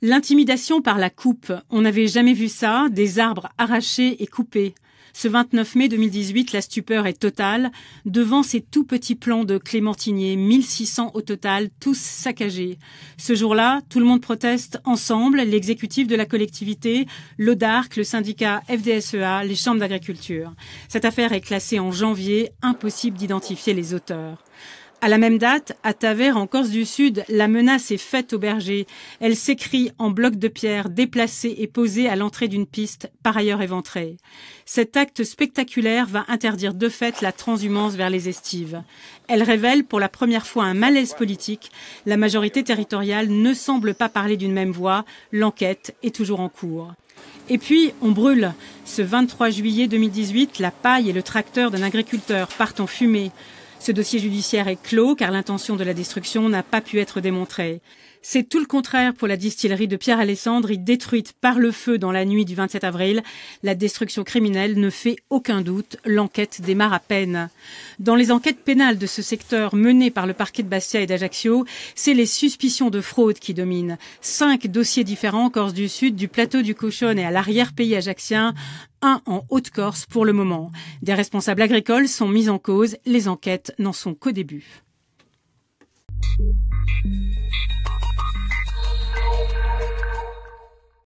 L'intimidation par la coupe. On n'avait jamais vu ça, des arbres arrachés et coupés. Ce 29 mai 2018, la stupeur est totale devant ces tout petits plans de Clémentinier, 1600 au total, tous saccagés. Ce jour-là, tout le monde proteste ensemble, l'exécutif de la collectivité, l'ODARC, le syndicat FDSEA, les chambres d'agriculture. Cette affaire est classée en janvier, impossible d'identifier les auteurs. À la même date, à Taver, en Corse du Sud, la menace est faite au berger. Elle s'écrit en blocs de pierre déplacés et posés à l'entrée d'une piste, par ailleurs éventrée. Cet acte spectaculaire va interdire de fait la transhumance vers les estives. Elle révèle pour la première fois un malaise politique. La majorité territoriale ne semble pas parler d'une même voix. L'enquête est toujours en cours. Et puis, on brûle. Ce 23 juillet 2018, la paille et le tracteur d'un agriculteur partent en fumée. Ce dossier judiciaire est clos car l'intention de la destruction n'a pas pu être démontrée. C'est tout le contraire pour la distillerie de Pierre-Alessandri, détruite par le feu dans la nuit du 27 avril. La destruction criminelle ne fait aucun doute. L'enquête démarre à peine. Dans les enquêtes pénales de ce secteur menées par le parquet de Bastia et d'Ajaccio, c'est les suspicions de fraude qui dominent. Cinq dossiers différents, en Corse du Sud, du plateau du Cochon et à l'arrière-pays ajaccien un en Haute-Corse pour le moment. Des responsables agricoles sont mis en cause, les enquêtes n'en sont qu'au début.